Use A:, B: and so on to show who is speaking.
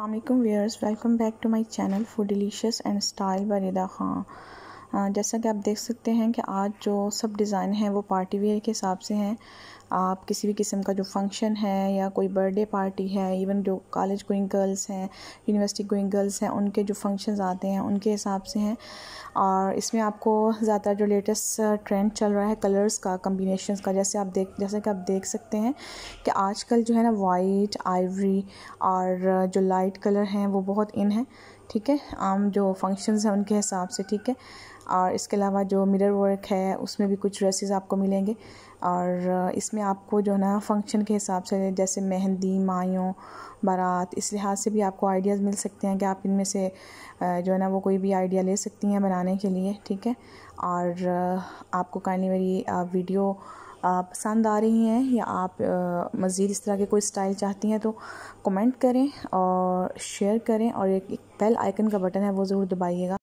A: अल्लाम viewers welcome back to my channel food delicious and style वरीदा खां जैसा कि आप देख सकते हैं कि आज जो सब डिज़ाइन हैं वो पार्टी वेयर के हिसाब से हैं आप किसी भी किस्म का जो फंक्शन है या कोई बर्थडे पार्टी है इवन जो कॉलेज गोइंग गर्ल्स हैं यूनिवर्सिटी गोइंग गर्ल्स हैं उनके जो फंक्शंस आते हैं उनके हिसाब से हैं और इसमें आपको ज़्यादातर जो लेटेस्ट ट्रेंड uh, चल रहा है कलर्स का कम्बिनेशन का जैसे आप देख जैसे कि आप देख सकते हैं कि आजकल जो है ना वाइट आइवरी और uh, जो लाइट कलर हैं वो बहुत इन है ठीक है आम जो फंक्शंस हैं उनके हिसाब से ठीक है और इसके अलावा जो मिरर वर्क है उसमें भी कुछ ड्रेसेस आपको मिलेंगे और uh, इसमें में आपको जो है ना फंक्शन के हिसाब से जैसे मेहंदी मायों बारात इस लिहाज से भी आपको आइडियाज़ मिल सकते हैं कि आप इनमें से जो है ना वो कोई भी आइडिया ले सकती हैं बनाने के लिए ठीक है और आपको काइंडली मेरी वीडियो पसंद आ रही हैं या आप मज़ीद इस तरह के कोई स्टाइल चाहती हैं तो कमेंट करें और शेयर करें और एक बेल आइकन का बटन है वो ज़रूर दबाइएगा